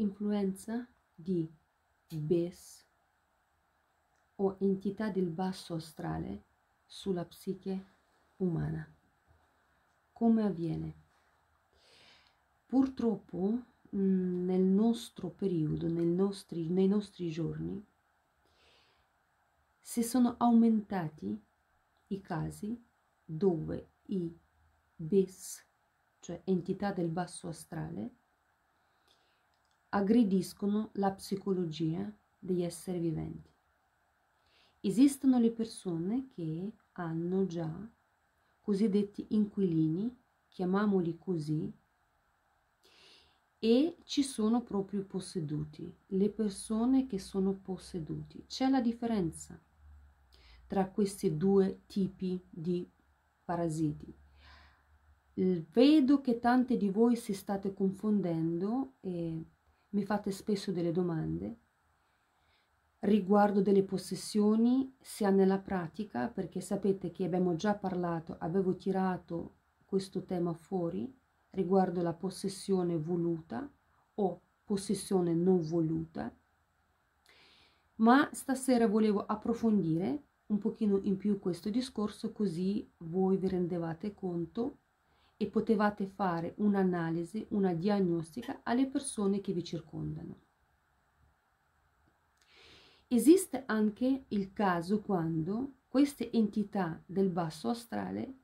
influenza di bes o entità del basso astrale sulla psiche umana. Come avviene? Purtroppo mm, nel nostro periodo, nel nostri, nei nostri giorni, si sono aumentati i casi dove i BES, cioè entità del basso astrale, aggrediscono la psicologia degli esseri viventi. Esistono le persone che hanno già cosiddetti inquilini, chiamiamoli così, e ci sono proprio i posseduti, le persone che sono posseduti. C'è la differenza tra questi due tipi di parasiti. Vedo che tante di voi si state confondendo e mi fate spesso delle domande riguardo delle possessioni sia nella pratica, perché sapete che abbiamo già parlato, avevo tirato questo tema fuori riguardo la possessione voluta o possessione non voluta, ma stasera volevo approfondire un pochino in più questo discorso così voi vi rendevate conto e potevate fare un'analisi, una diagnostica alle persone che vi circondano. Esiste anche il caso quando queste entità del basso astrale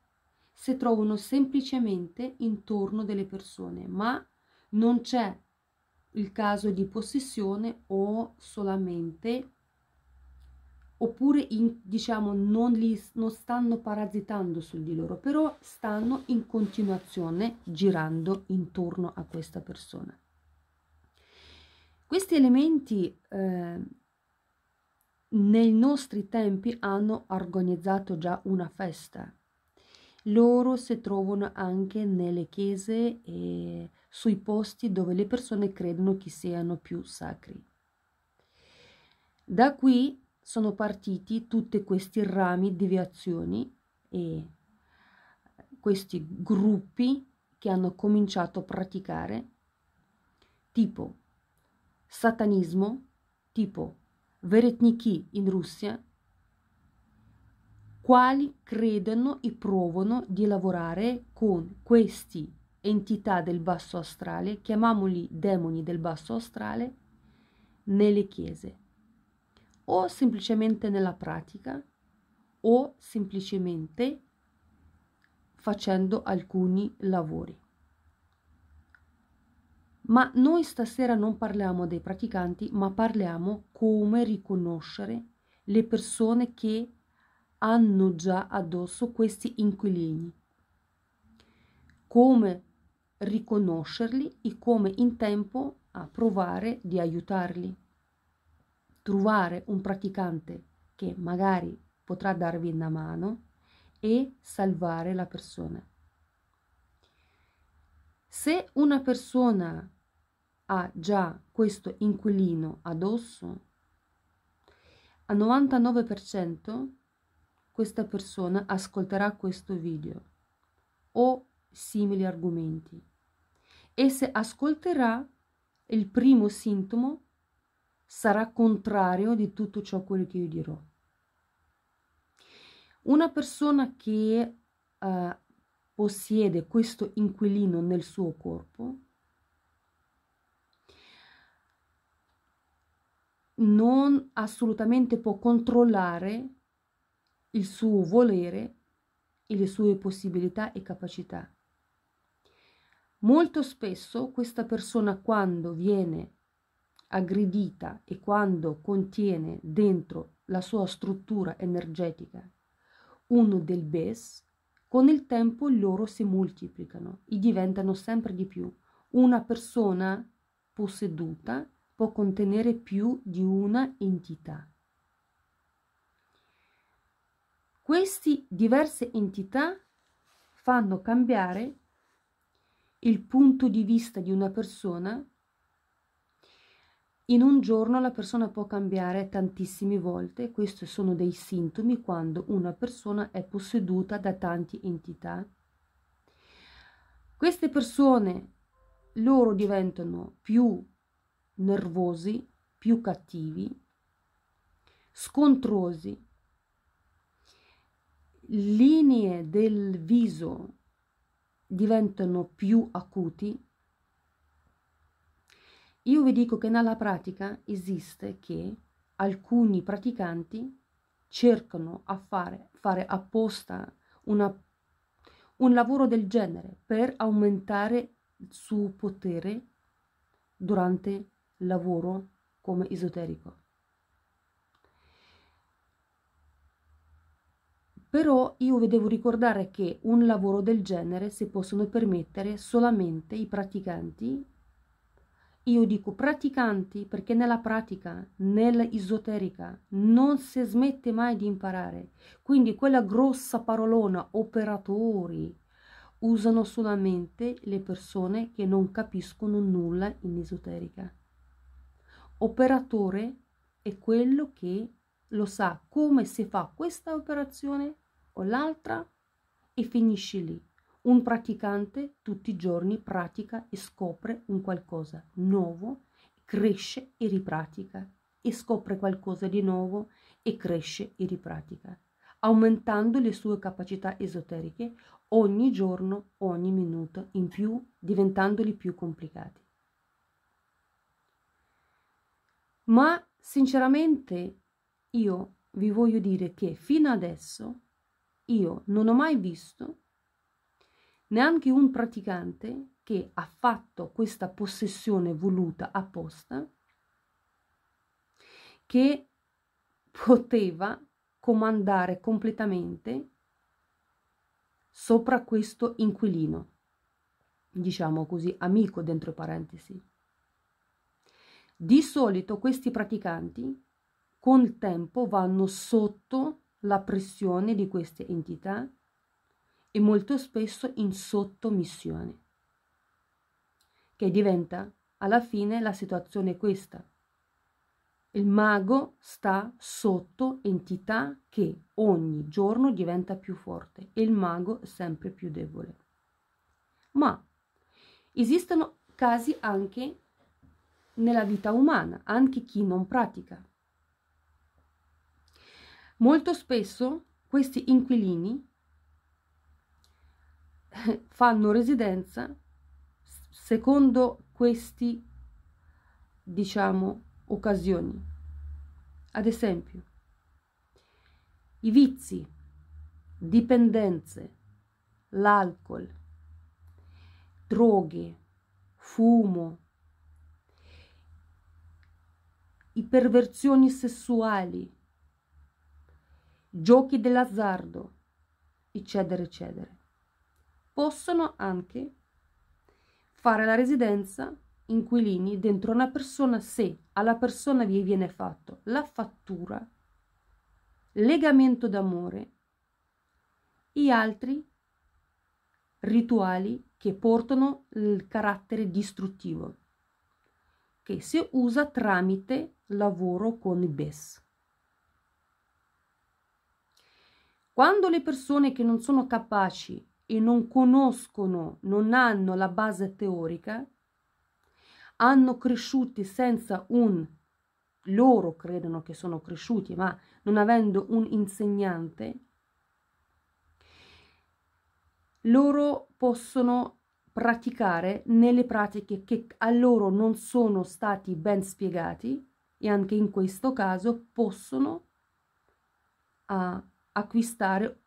si trovano semplicemente intorno delle persone, ma non c'è il caso di possessione o solamente oppure in, diciamo non, li, non stanno parasitando su di loro, però stanno in continuazione girando intorno a questa persona. Questi elementi eh, nei nostri tempi hanno organizzato già una festa. Loro si trovano anche nelle chiese e sui posti dove le persone credono che siano più sacri. Da qui sono partiti tutti questi rami di azioni e questi gruppi che hanno cominciato a praticare tipo satanismo, tipo veretniki in Russia, quali credono e provano di lavorare con queste entità del basso astrale, chiamiamoli demoni del basso astrale, nelle chiese o semplicemente nella pratica o semplicemente facendo alcuni lavori. Ma noi stasera non parliamo dei praticanti, ma parliamo come riconoscere le persone che hanno già addosso questi inquilini, come riconoscerli e come in tempo a provare di aiutarli trovare un praticante che magari potrà darvi una mano e salvare la persona. Se una persona ha già questo inquilino addosso, al 99% questa persona ascolterà questo video o simili argomenti e se ascolterà il primo sintomo sarà contrario di tutto ciò quello che io dirò. Una persona che eh, possiede questo inquilino nel suo corpo non assolutamente può controllare il suo volere e le sue possibilità e capacità. Molto spesso questa persona quando viene aggredita e quando contiene dentro la sua struttura energetica uno del BES, con il tempo loro si moltiplicano e diventano sempre di più. Una persona posseduta può contenere più di una entità. Queste diverse entità fanno cambiare il punto di vista di una persona in un giorno la persona può cambiare tantissime volte, questi sono dei sintomi quando una persona è posseduta da tante entità. Queste persone, loro diventano più nervosi, più cattivi, scontrosi, linee del viso diventano più acuti, io vi dico che nella pratica esiste che alcuni praticanti cercano a fare, fare apposta una, un lavoro del genere per aumentare il suo potere durante il lavoro come esoterico. Però io vi devo ricordare che un lavoro del genere si possono permettere solamente i praticanti io dico praticanti perché nella pratica, nell'esoterica, non si smette mai di imparare. Quindi quella grossa parolona operatori usano solamente le persone che non capiscono nulla in esoterica. Operatore è quello che lo sa come si fa questa operazione o l'altra e finisce lì. Un praticante tutti i giorni pratica e scopre un qualcosa nuovo, cresce e ripratica e scopre qualcosa di nuovo e cresce e ripratica, aumentando le sue capacità esoteriche ogni giorno, ogni minuto in più, diventandoli più complicati. Ma sinceramente io vi voglio dire che fino adesso io non ho mai visto neanche un praticante che ha fatto questa possessione voluta apposta, che poteva comandare completamente sopra questo inquilino, diciamo così, amico dentro parentesi. Di solito questi praticanti col tempo vanno sotto la pressione di queste entità e molto spesso in sottomissione, che diventa alla fine la situazione questa. Il mago sta sotto entità che ogni giorno diventa più forte e il mago sempre più debole. Ma esistono casi anche nella vita umana, anche chi non pratica. Molto spesso questi inquilini fanno residenza secondo questi, diciamo, occasioni. Ad esempio, i vizi, dipendenze, l'alcol, droghe, fumo, i perversioni sessuali, giochi dell'azzardo, eccetera, eccetera possono anche fare la residenza inquilini dentro una persona se alla persona vi viene fatto la fattura, legamento d'amore, e altri rituali che portano il carattere distruttivo, che si usa tramite lavoro con i BES. Quando le persone che non sono capaci e non conoscono, non hanno la base teorica, hanno cresciuti senza un loro credono che sono cresciuti, ma non avendo un insegnante, loro possono praticare nelle pratiche che a loro non sono stati ben spiegati e anche in questo caso possono uh, acquistare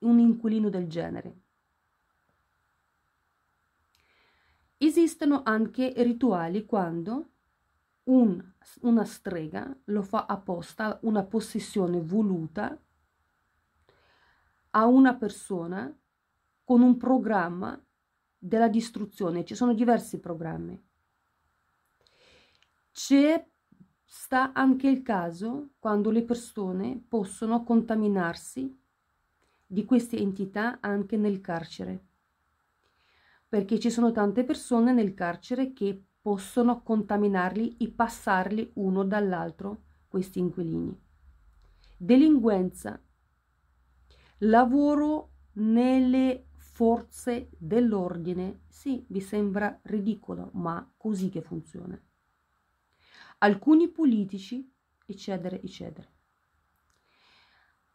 un inquilino del genere. Esistono anche rituali quando un, una strega lo fa apposta, una possessione voluta a una persona con un programma della distruzione. Ci sono diversi programmi. C'è sta anche il caso quando le persone possono contaminarsi di queste entità anche nel carcere perché ci sono tante persone nel carcere che possono contaminarli e passarli uno dall'altro questi inquilini. Delinquenza, lavoro nelle forze dell'ordine, sì, vi sembra ridicolo, ma così che funziona. Alcuni politici, eccetera, eccetera.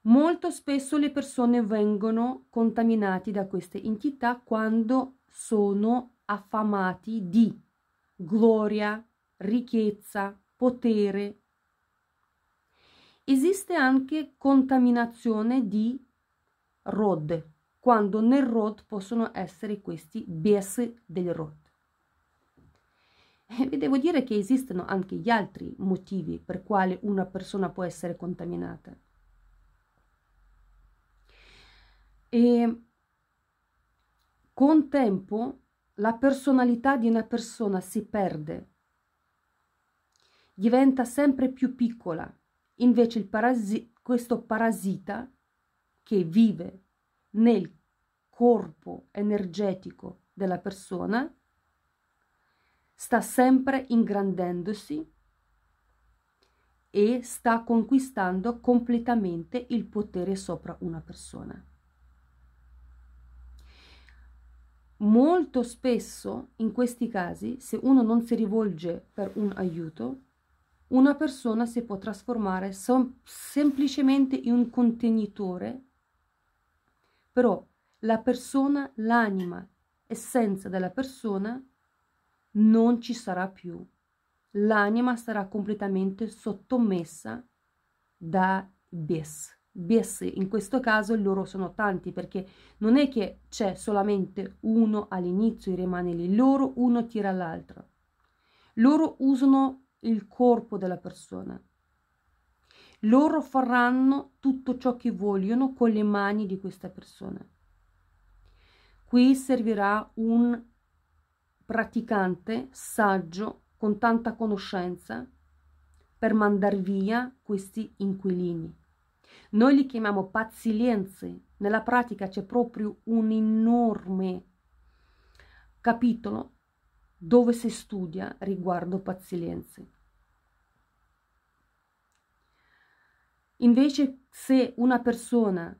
Molto spesso le persone vengono contaminate da queste entità quando sono affamati di gloria, ricchezza, potere. Esiste anche contaminazione di rod, quando nel rod possono essere questi bies del rod. E eh, vi devo dire che esistono anche gli altri motivi per quali una persona può essere contaminata. E con tempo la personalità di una persona si perde, diventa sempre più piccola, invece il parasi- questo parasita che vive nel corpo energetico della persona sta sempre ingrandendosi e sta conquistando completamente il potere sopra una persona. molto spesso in questi casi, se uno non si rivolge per un aiuto, una persona si può trasformare sem- semplicemente in un contenitore, però la persona, l'anima, essenza della persona non ci sarà più. L'anima sarà completamente sottomessa da bes. Bessi, in questo caso loro sono tanti perché non è che c'è solamente uno all'inizio e rimane lì, loro uno tira l'altro. Loro usano il corpo della persona. Loro faranno tutto ciò che vogliono con le mani di questa persona. Qui servirà un praticante saggio con tanta conoscenza per mandar via questi inquilini noi li chiamiamo pazzilenze, nella pratica c'è proprio un enorme capitolo dove si studia riguardo pazzilenze. Invece se una persona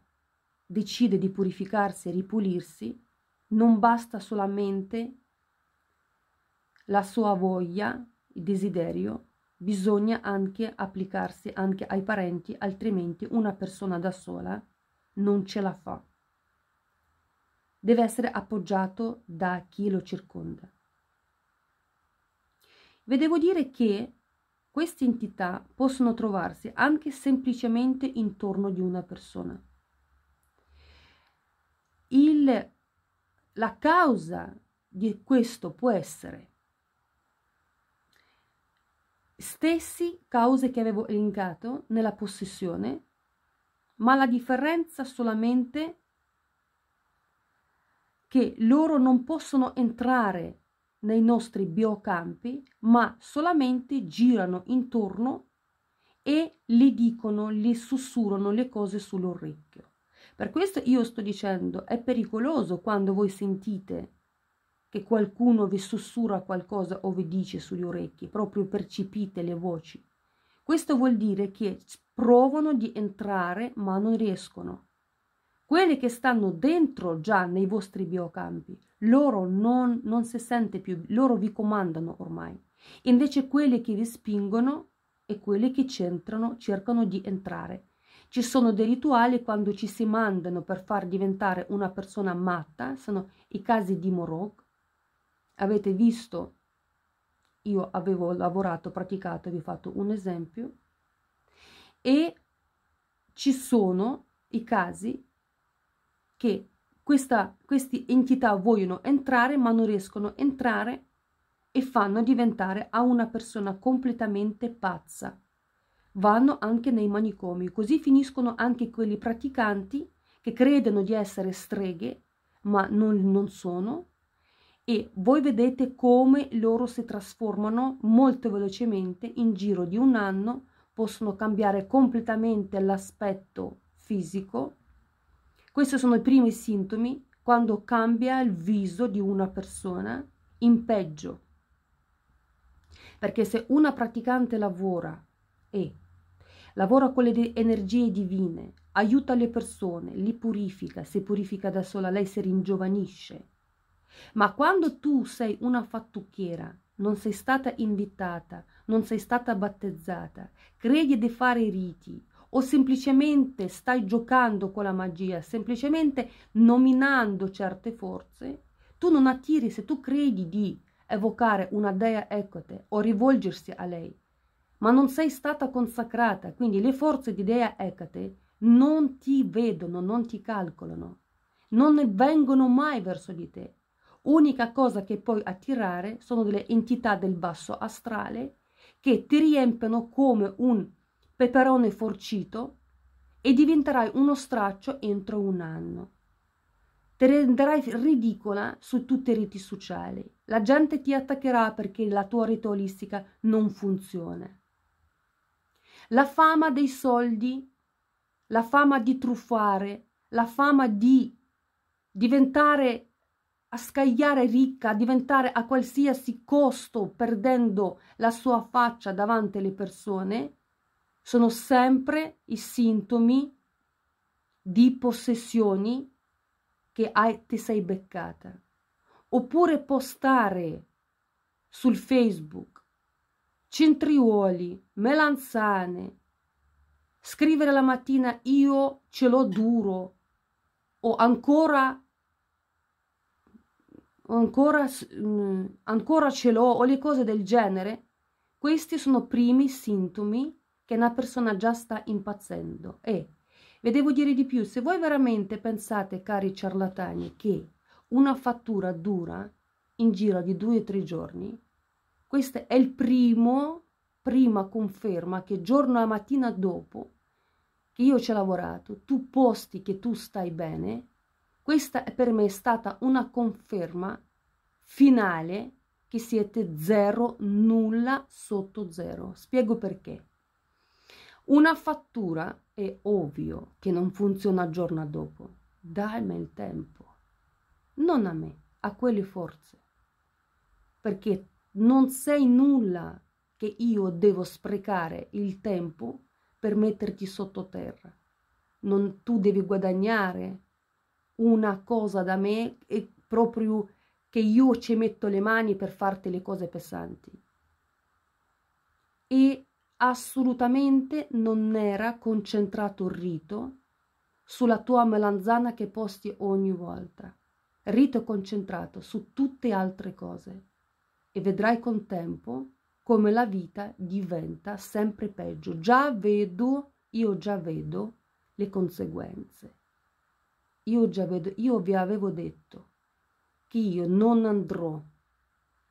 decide di purificarsi e ripulirsi, non basta solamente la sua voglia, il desiderio, bisogna anche applicarsi anche ai parenti, altrimenti una persona da sola non ce la fa. Deve essere appoggiato da chi lo circonda. Vi devo dire che queste entità possono trovarsi anche semplicemente intorno di una persona. Il, la causa di questo può essere stessi cause che avevo elencato nella possessione, ma la differenza solamente che loro non possono entrare nei nostri biocampi, ma solamente girano intorno e le dicono, le sussurrano le cose sull'orecchio. Per questo io sto dicendo, è pericoloso quando voi sentite che qualcuno vi sussurra qualcosa o vi dice sugli orecchi, proprio percepite le voci. Questo vuol dire che provano di entrare ma non riescono. Quelli che stanno dentro già nei vostri biocampi, loro non, non si sente più, loro vi comandano ormai. Invece quelli che vi spingono e quelli che c'entrano cercano di entrare. Ci sono dei rituali quando ci si mandano per far diventare una persona matta, sono i casi di Morog, avete visto, io avevo lavorato, praticato, vi ho fatto un esempio, e ci sono i casi che questa, queste entità vogliono entrare ma non riescono a entrare e fanno diventare a una persona completamente pazza. Vanno anche nei manicomi, così finiscono anche quelli praticanti che credono di essere streghe ma non, non sono e voi vedete come loro si trasformano molto velocemente in giro di un anno, possono cambiare completamente l'aspetto fisico. Questi sono i primi sintomi quando cambia il viso di una persona in peggio. Perché se una praticante lavora e lavora con le energie divine, aiuta le persone, li purifica, si purifica da sola, lei si ringiovanisce, ma quando tu sei una fattucchiera, non sei stata invitata, non sei stata battezzata, credi di fare i riti o semplicemente stai giocando con la magia, semplicemente nominando certe forze, tu non attiri se tu credi di evocare una dea Ecote o rivolgersi a lei, ma non sei stata consacrata, quindi le forze di dea Ecate non ti vedono, non ti calcolano, non ne vengono mai verso di te unica cosa che puoi attirare sono delle entità del basso astrale che ti riempiono come un peperone forcito e diventerai uno straccio entro un anno. Ti renderai ridicola su tutte le reti sociali. La gente ti attaccherà perché la tua rete olistica non funziona. La fama dei soldi, la fama di truffare, la fama di diventare a scagliare ricca, a diventare a qualsiasi costo perdendo la sua faccia davanti alle persone, sono sempre i sintomi di possessioni che hai, ti sei beccata. Oppure postare sul Facebook centriuoli, melanzane, scrivere la mattina io ce l'ho duro o ancora ancora, mh, mm, ancora ce l'ho o le cose del genere, questi sono primi sintomi che una persona già sta impazzendo. E vi devo dire di più, se voi veramente pensate, cari ciarlatani, che una fattura dura in giro di due o tre giorni, questa è il primo, prima conferma che giorno a mattina dopo che io ci ho lavorato, tu posti che tu stai bene, questa per me è stata una conferma finale che siete zero, nulla sotto zero. Spiego perché. Una fattura è ovvio che non funziona il giorno dopo. Dammi il tempo. Non a me, a quelle forze. Perché non sei nulla che io devo sprecare il tempo per metterti sottoterra. Non, tu devi guadagnare una cosa da me e proprio che io ci metto le mani per farti le cose pesanti. E assolutamente non era concentrato il rito sulla tua melanzana che posti ogni volta. Rito è concentrato su tutte altre cose e vedrai con tempo come la vita diventa sempre peggio. Già vedo, io già vedo le conseguenze. Io, già vedo, io vi avevo detto che io non andrò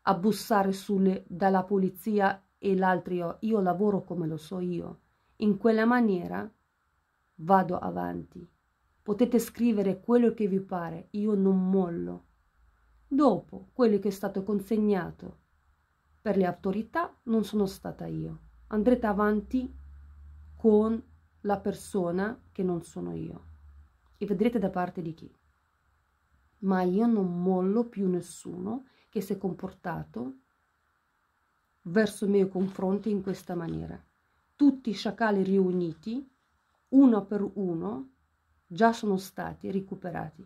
a bussare sulle, dalla polizia e l'altro io lavoro come lo so io. In quella maniera vado avanti. Potete scrivere quello che vi pare, io non mollo. Dopo quello che è stato consegnato per le autorità non sono stata io. Andrete avanti con la persona che non sono io e vedrete da parte di chi. Ma io non mollo più nessuno che si è comportato verso i miei confronti in questa maniera. Tutti i sciacali riuniti, uno per uno, già sono stati recuperati.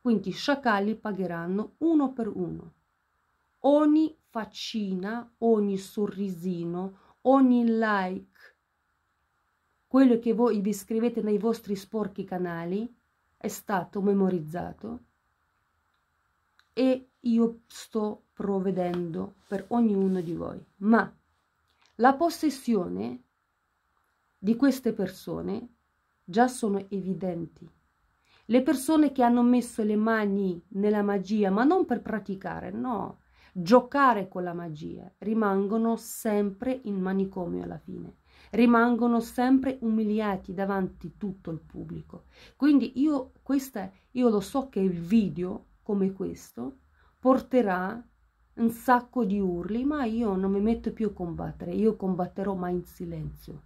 Quindi i sciacali pagheranno uno per uno. Ogni faccina, ogni sorrisino, ogni like quello che voi vi scrivete nei vostri sporchi canali è stato memorizzato e io sto provvedendo per ognuno di voi. Ma la possessione di queste persone già sono evidenti. Le persone che hanno messo le mani nella magia, ma non per praticare, no, giocare con la magia, rimangono sempre in manicomio alla fine rimangono sempre umiliati davanti tutto il pubblico. Quindi io, questa, io lo so che il video come questo porterà un sacco di urli, ma io non mi metto più a combattere, io combatterò mai in silenzio.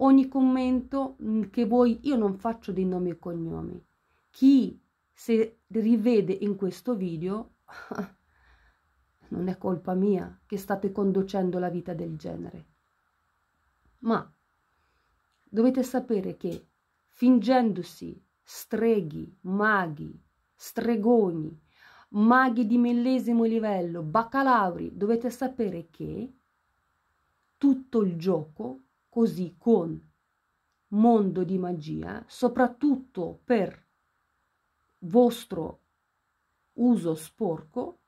Ogni commento che voi, io non faccio dei nomi e cognomi. Chi se rivede in questo video non è colpa mia che state conducendo la vita del genere ma dovete sapere che fingendosi streghi, maghi, stregoni, maghi di millesimo livello, baccalauri, dovete sapere che tutto il gioco, così con mondo di magia, soprattutto per vostro uso sporco,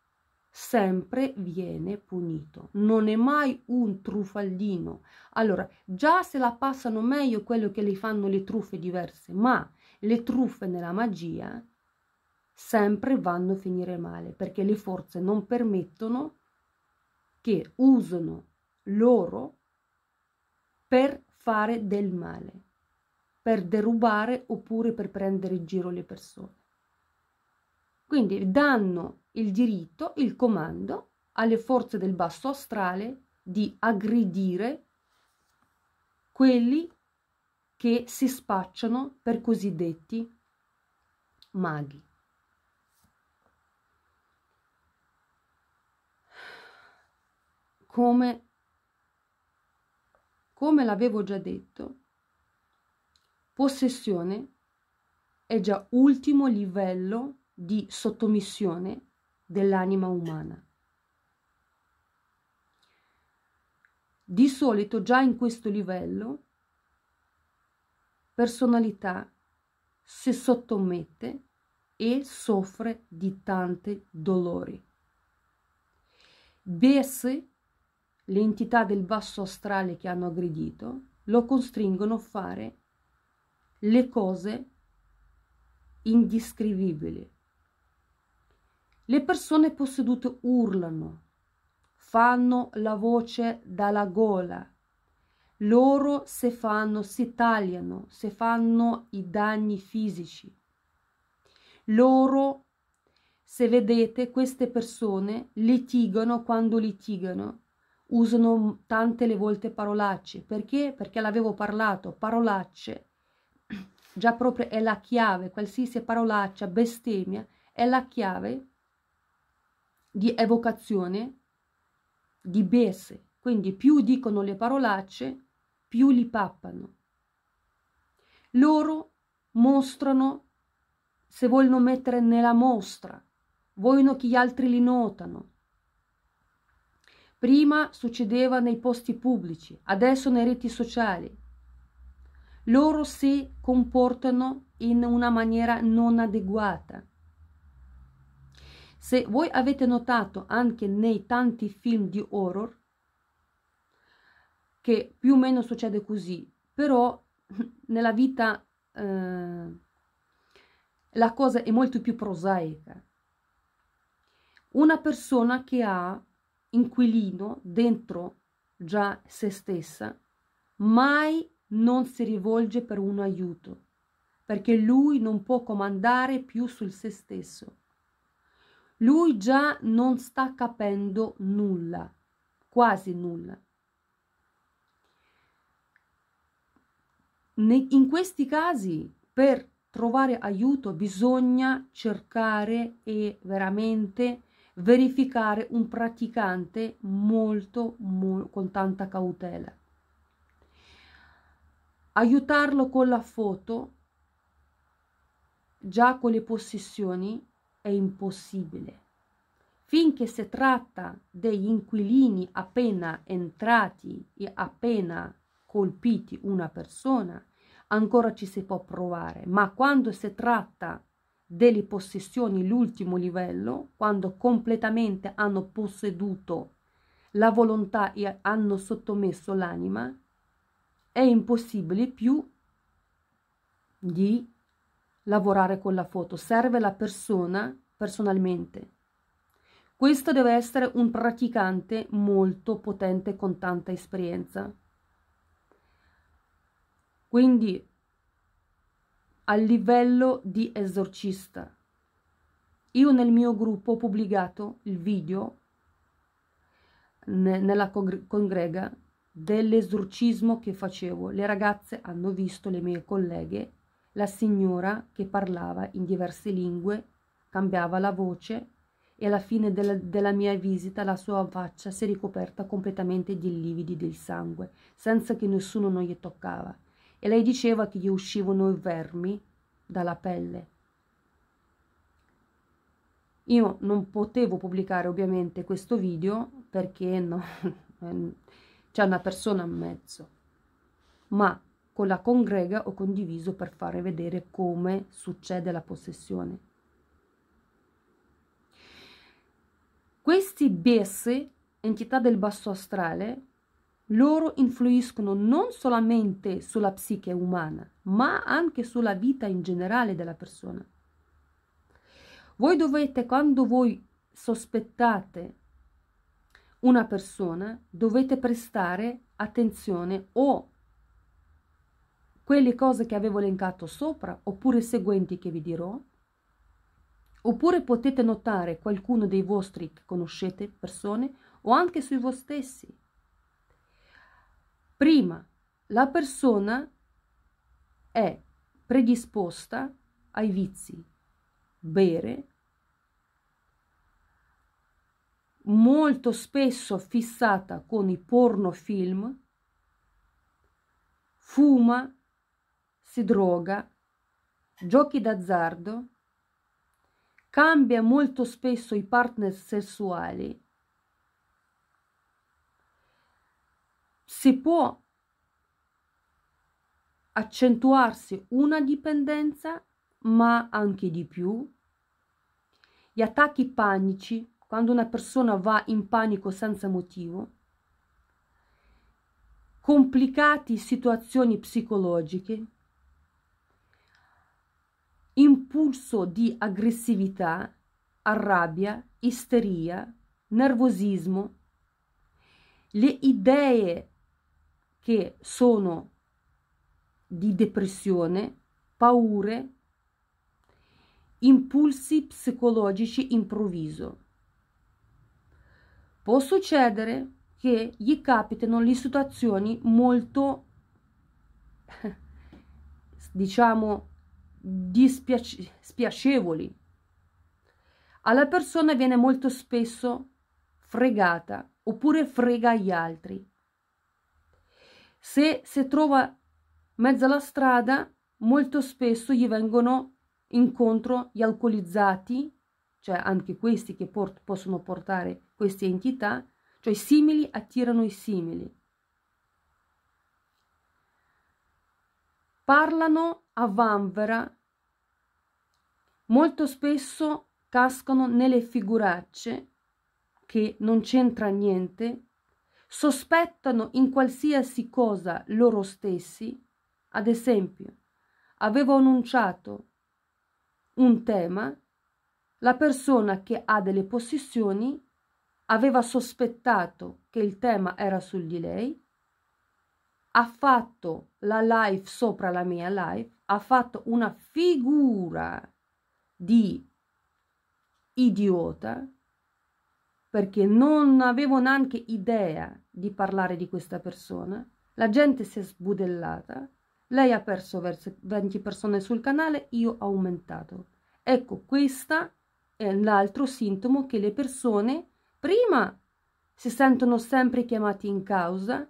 sempre viene punito, non è mai un truffaldino. Allora, già se la passano meglio quello che le fanno le truffe diverse, ma le truffe nella magia sempre vanno a finire male, perché le forze non permettono che usano loro per fare del male, per derubare oppure per prendere in giro le persone. Quindi danno il diritto, il comando alle forze del basso astrale di aggredire quelli che si spacciano per cosiddetti maghi. Come, come l'avevo già detto, possessione è già ultimo livello di sottomissione dell'anima umana. Di solito già in questo livello personalità si sottomette e soffre di tanti dolori. Bessi, le entità del basso astrale che hanno aggredito, lo costringono a fare le cose indescrivibili le persone possedute urlano, fanno la voce dalla gola. Loro se fanno, si tagliano, se fanno i danni fisici. Loro, se vedete, queste persone litigano quando litigano, usano tante le volte parolacce. Perché? Perché l'avevo parlato, parolacce, già proprio è la chiave, qualsiasi parolaccia, bestemmia, è la chiave di evocazione di bese. Quindi più dicono le parolacce, più li pappano. Loro mostrano se vogliono mettere nella mostra, vogliono che gli altri li notano. Prima succedeva nei posti pubblici, adesso nei reti sociali. Loro si comportano in una maniera non adeguata. Se voi avete notato anche nei tanti film di horror, che più o meno succede così, però nella vita eh, la cosa è molto più prosaica. Una persona che ha inquilino dentro già se stessa, mai non si rivolge per un aiuto, perché lui non può comandare più sul se stesso. Lui già non sta capendo nulla, quasi nulla. In questi casi, per trovare aiuto, bisogna cercare e veramente verificare un praticante molto, molto con tanta cautela. Aiutarlo con la foto, già con le possessioni, è impossibile. Finché si tratta degli inquilini appena entrati e appena colpiti una persona, ancora ci si può provare, ma quando si tratta delle possessioni l'ultimo livello, quando completamente hanno posseduto la volontà e hanno sottomesso l'anima, è impossibile più di lavorare con la foto, serve la persona personalmente. Questo deve essere un praticante molto potente con tanta esperienza. Quindi a livello di esorcista. Io nel mio gruppo ho pubblicato il video nella congrega dell'esorcismo che facevo. Le ragazze hanno visto, le mie colleghe, la signora, che parlava in diverse lingue, cambiava la voce e alla fine della, della, mia visita la sua faccia si è ricoperta completamente di lividi del sangue, senza che nessuno non gli toccava. E lei diceva che gli uscivano i vermi dalla pelle. Io non potevo pubblicare ovviamente questo video perché no, c'è una persona in mezzo, ma con la congrega ho condiviso per fare vedere come succede la possessione. Questi bessi, entità del basso astrale, loro influiscono non solamente sulla psiche umana, ma anche sulla vita in generale della persona. Voi dovete, quando voi sospettate una persona, dovete prestare attenzione o quelle cose che avevo elencato sopra oppure seguenti che vi dirò? Oppure potete notare qualcuno dei vostri che conoscete, persone, o anche sui voi stessi. Prima, la persona è predisposta ai vizi, bere, molto spesso fissata con i porno film, fuma, si droga, giochi d'azzardo, cambia molto spesso i partner sessuali, si può accentuarsi una dipendenza, ma anche di più, gli attacchi panici, quando una persona va in panico senza motivo, complicati situazioni psicologiche impulso di aggressività, rabbia, isteria, nervosismo. Le idee che sono di depressione, paure, impulsi psicologici improvviso. Può succedere che gli capitano le situazioni molto, diciamo, dispiace- spiacevoli. Alla persona viene molto spesso fregata oppure frega gli altri. Se si trova mezzo alla strada, molto spesso gli vengono incontro gli alcolizzati, cioè anche questi che port- possono portare queste entità, cioè i simili attirano i simili. parlano a vanvera, molto spesso cascano nelle figuracce che non c'entra niente, sospettano in qualsiasi cosa loro stessi, ad esempio, avevo annunciato un tema, la persona che ha delle possessioni aveva sospettato che il tema era su di lei ha fatto la live sopra la mia live, ha fatto una figura di idiota perché non avevo neanche idea di parlare di questa persona, la gente si è sbudellata, lei ha perso verso 20 persone sul canale, io ho aumentato. Ecco, questo è l'altro sintomo che le persone prima si sentono sempre chiamate in causa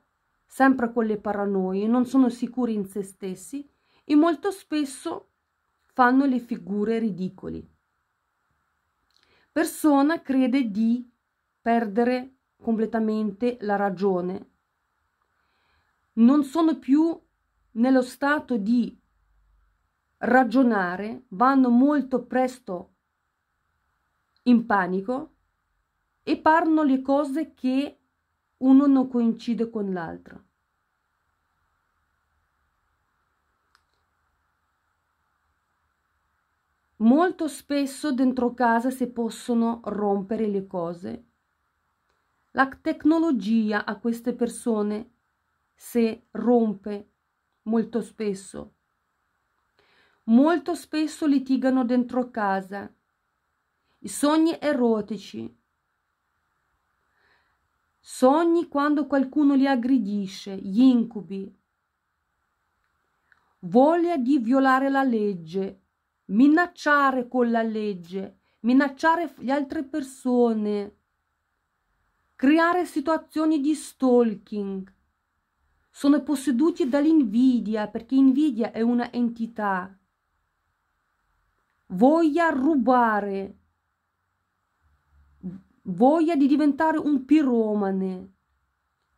sempre con le paranoie, non sono sicuri in se stessi e molto spesso fanno le figure ridicoli. Persona crede di perdere completamente la ragione, non sono più nello stato di ragionare, vanno molto presto in panico e parlano le cose che uno non coincide con l'altro. Molto spesso dentro casa si possono rompere le cose. La tecnologia a queste persone si rompe molto spesso. Molto spesso litigano dentro casa. I sogni erotici, sogni quando qualcuno li aggredisce, gli incubi, voglia di violare la legge, minacciare con la legge, minacciare le altre persone, creare situazioni di stalking. Sono posseduti dall'invidia perché invidia è una entità. Voglia rubare, voglia di diventare un piromane,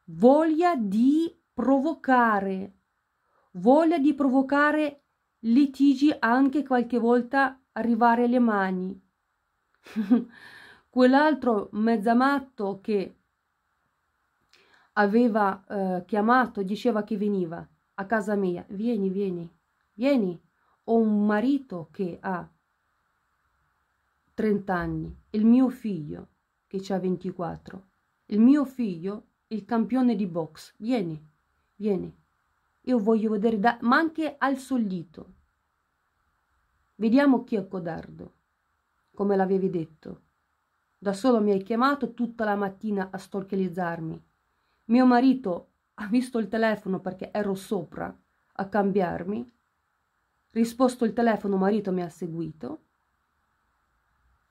voglia di provocare, voglia di provocare litigi anche qualche volta arrivare alle mani. Quell'altro mezzamatto che aveva eh, chiamato diceva che veniva a casa mia, vieni, vieni, vieni, ho un marito che ha 30 anni, il mio figlio, che c'ha 24. Il mio figlio, il campione di box, vieni, vieni. Io voglio vedere, da, ma anche al sollito. Vediamo chi è codardo, come l'avevi detto. Da solo mi hai chiamato tutta la mattina a storchelizzarmi. Mio marito ha visto il telefono perché ero sopra a cambiarmi. Risposto il telefono, marito mi ha seguito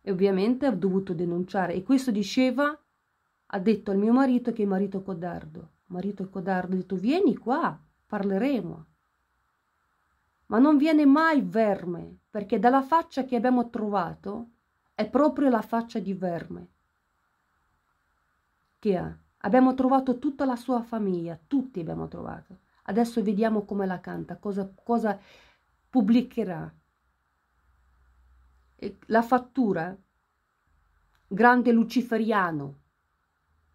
e ovviamente ho dovuto denunciare e questo diceva ha detto al mio marito che è marito codardo marito codardo ha detto vieni qua parleremo ma non viene mai verme perché dalla faccia che abbiamo trovato è proprio la faccia di verme che ha abbiamo trovato tutta la sua famiglia tutti abbiamo trovato adesso vediamo come la canta cosa, cosa pubblicherà la fattura, grande luciferiano,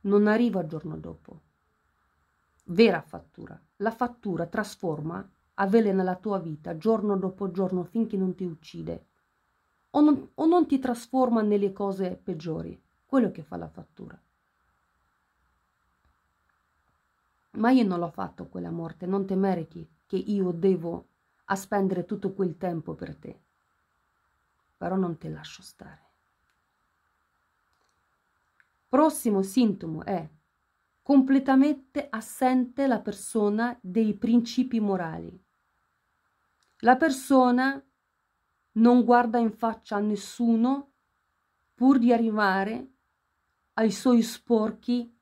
non arriva il giorno dopo. Vera fattura. La fattura trasforma, avvelena la tua vita giorno dopo giorno finché non ti uccide o non, o non ti trasforma nelle cose peggiori. Quello che fa la fattura. Ma io non l'ho fatto quella morte, non temerti che io devo a spendere tutto quel tempo per te però non te lascio stare. Prossimo sintomo è completamente assente la persona dei principi morali. La persona non guarda in faccia a nessuno pur di arrivare ai suoi sporchi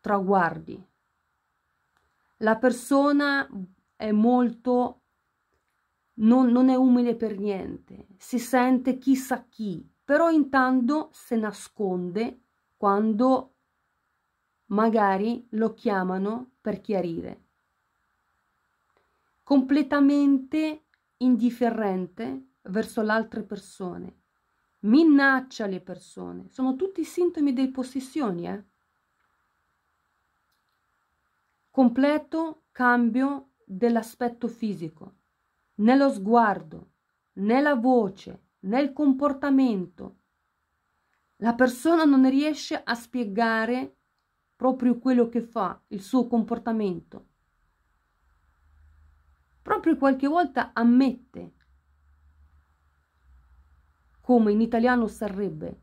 traguardi. La persona è molto non, non è umile per niente, si sente chissà chi, però intanto se nasconde quando magari lo chiamano per chiarire. Completamente indifferente verso le altre persone, minaccia le persone, sono tutti sintomi delle possessioni, eh? Completo cambio dell'aspetto fisico nello sguardo, nella voce, nel comportamento. La persona non riesce a spiegare proprio quello che fa, il suo comportamento. Proprio qualche volta ammette, come in italiano sarebbe,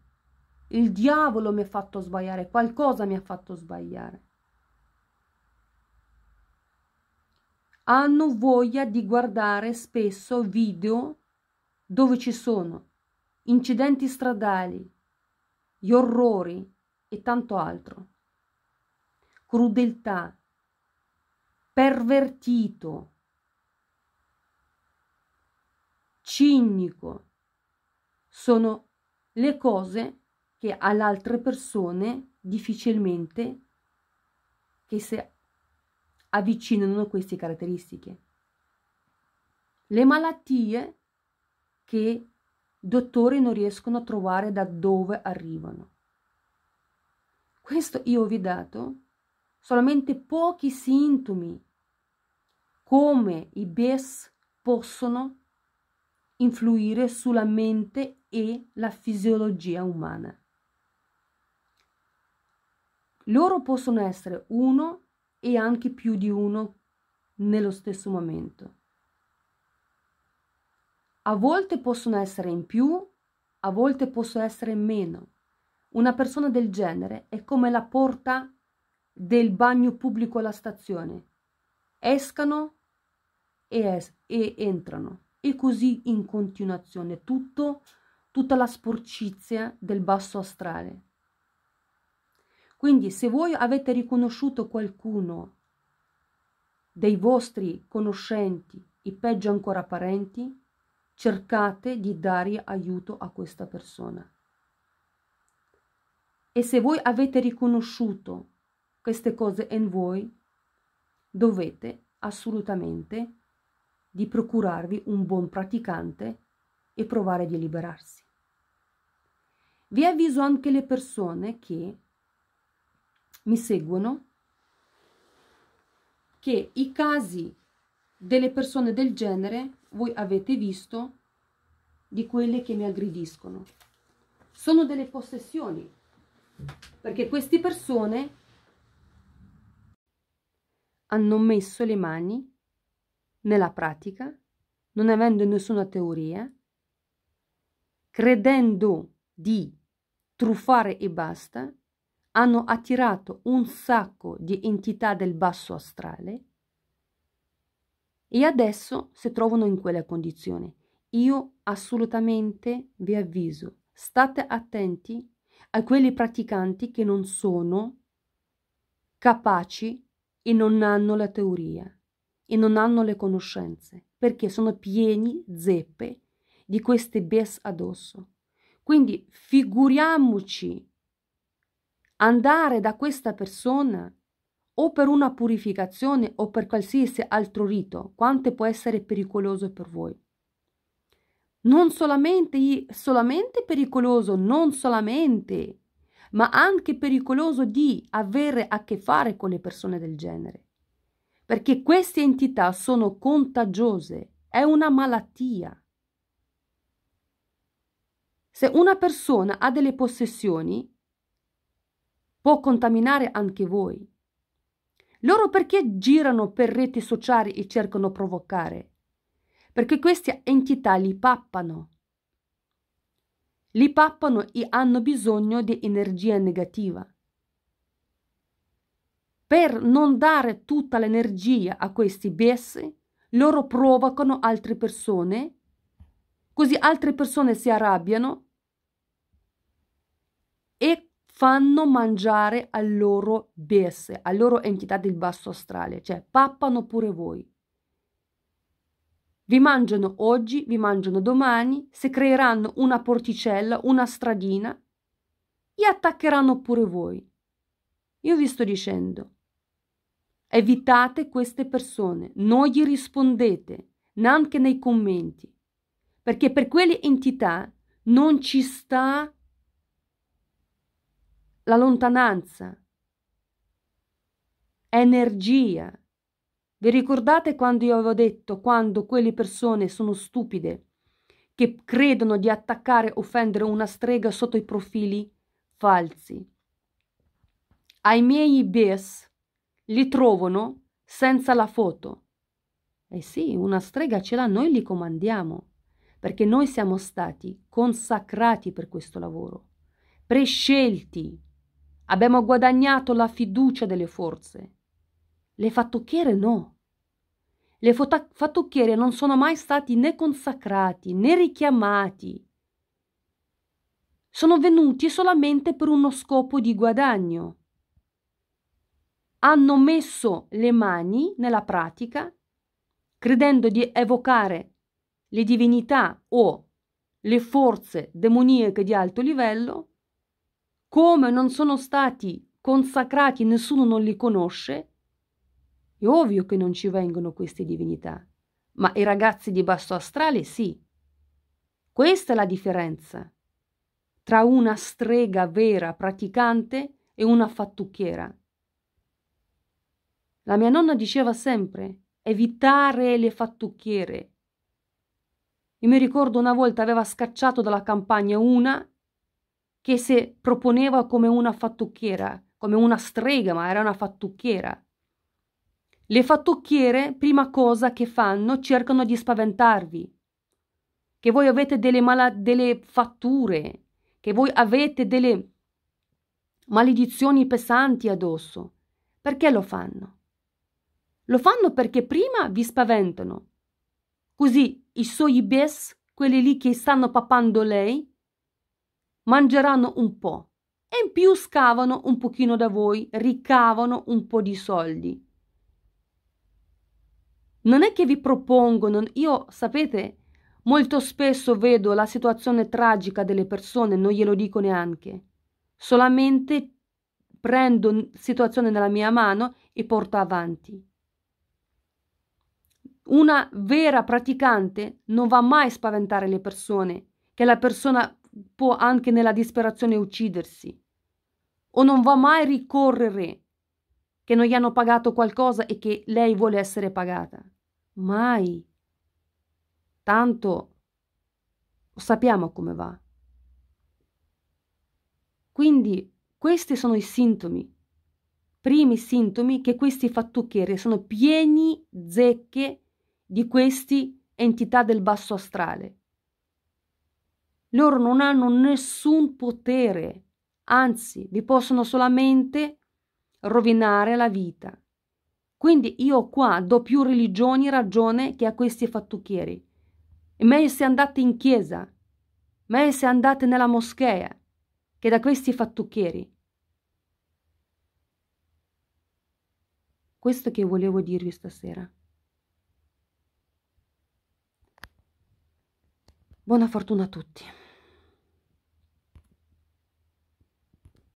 il diavolo mi ha fatto sbagliare, qualcosa mi ha fatto sbagliare. hanno voglia di guardare spesso video dove ci sono incidenti stradali, gli orrori e tanto altro. Crudeltà, pervertito, cinico sono le cose che alle altre persone difficilmente che se avvicinano queste caratteristiche. Le malattie che i dottori non riescono a trovare da dove arrivano. Questo io vi ho dato solamente pochi sintomi come i BES possono influire sulla mente e la fisiologia umana. Loro possono essere uno e anche più di uno nello stesso momento. A volte possono essere in più, a volte possono essere in meno. Una persona del genere è come la porta del bagno pubblico alla stazione. Escano e, es- e entrano. E così in continuazione tutto, tutta la sporcizia del basso astrale. Quindi se voi avete riconosciuto qualcuno dei vostri conoscenti e peggio ancora parenti, cercate di dare aiuto a questa persona. E se voi avete riconosciuto queste cose in voi, dovete assolutamente di procurarvi un buon praticante e provare di liberarsi. Vi avviso anche le persone che mi seguono che i casi delle persone del genere voi avete visto di quelle che mi aggrediscono sono delle possessioni perché queste persone hanno messo le mani nella pratica non avendo nessuna teoria credendo di truffare e basta hanno attirato un sacco di entità del basso astrale e adesso si trovano in quella condizione. Io assolutamente vi avviso, state attenti a quelli praticanti che non sono capaci e non hanno la teoria e non hanno le conoscenze, perché sono pieni zeppe di queste bes addosso. Quindi figuriamoci andare da questa persona o per una purificazione o per qualsiasi altro rito, quanto può essere pericoloso per voi. Non solamente, solamente pericoloso, non solamente, ma anche pericoloso di avere a che fare con le persone del genere. Perché queste entità sono contagiose, è una malattia. Se una persona ha delle possessioni, può contaminare anche voi. Loro perché girano per reti sociali e cercano di provocare? Perché queste entità li pappano. Li pappano e hanno bisogno di energia negativa. Per non dare tutta l'energia a questi bessi, loro provocano altre persone, così altre persone si arrabbiano fanno mangiare al loro besse, al loro entità del basso astrale, cioè pappano pure voi. Vi mangiano oggi, vi mangiano domani, se creeranno una porticella, una stradina, e attaccheranno pure voi. Io vi sto dicendo, evitate queste persone, non gli rispondete, neanche nei commenti, perché per quelle entità non ci sta la lontananza, energia. Vi ricordate quando io avevo detto quando quelle persone sono stupide, che credono di attaccare, offendere una strega sotto i profili falsi? Ai miei bes li trovano senza la foto. Eh sì, una strega ce l'ha, noi li comandiamo, perché noi siamo stati consacrati per questo lavoro, prescelti. Abbiamo guadagnato la fiducia delle forze. Le fattucchiere no. Le fota- fattucchiere non sono mai stati né consacrati né richiamati. Sono venuti solamente per uno scopo di guadagno. Hanno messo le mani nella pratica credendo di evocare le divinità o le forze demoniache di alto livello come non sono stati consacrati, nessuno non li conosce, è ovvio che non ci vengono queste divinità, ma i ragazzi di basso astrale sì. Questa è la differenza tra una strega vera praticante e una fattucchiera. La mia nonna diceva sempre evitare le fattucchiere. Io mi ricordo una volta aveva scacciato dalla campagna una che si proponeva come una fattucchiera, come una strega, ma era una fattucchiera. Le fattucchiere, prima cosa che fanno, cercano di spaventarvi, che voi avete delle, mala- delle fatture, che voi avete delle maledizioni pesanti addosso. Perché lo fanno? Lo fanno perché prima vi spaventano. Così i suoi bes, quelli lì che stanno papando lei, mangeranno un po' e in più scavano un pochino da voi, ricavano un po' di soldi. Non è che vi propongono, io sapete, molto spesso vedo la situazione tragica delle persone, non glielo dico neanche, solamente prendo situazione nella mia mano e porto avanti. Una vera praticante non va mai a spaventare le persone, che la persona può anche nella disperazione uccidersi o non va mai ricorrere che non gli hanno pagato qualcosa e che lei vuole essere pagata. Mai. Tanto sappiamo come va. Quindi questi sono i sintomi, primi sintomi che questi fattucchieri sono pieni zecche di queste entità del basso astrale. Loro non hanno nessun potere, anzi vi possono solamente rovinare la vita. Quindi io qua do più religioni ragione che a questi fattucchieri. È meglio se andate in chiesa, meglio se andate nella moschea, che da questi fattucchieri. Questo che volevo dirvi stasera. Buona fortuna a tutti.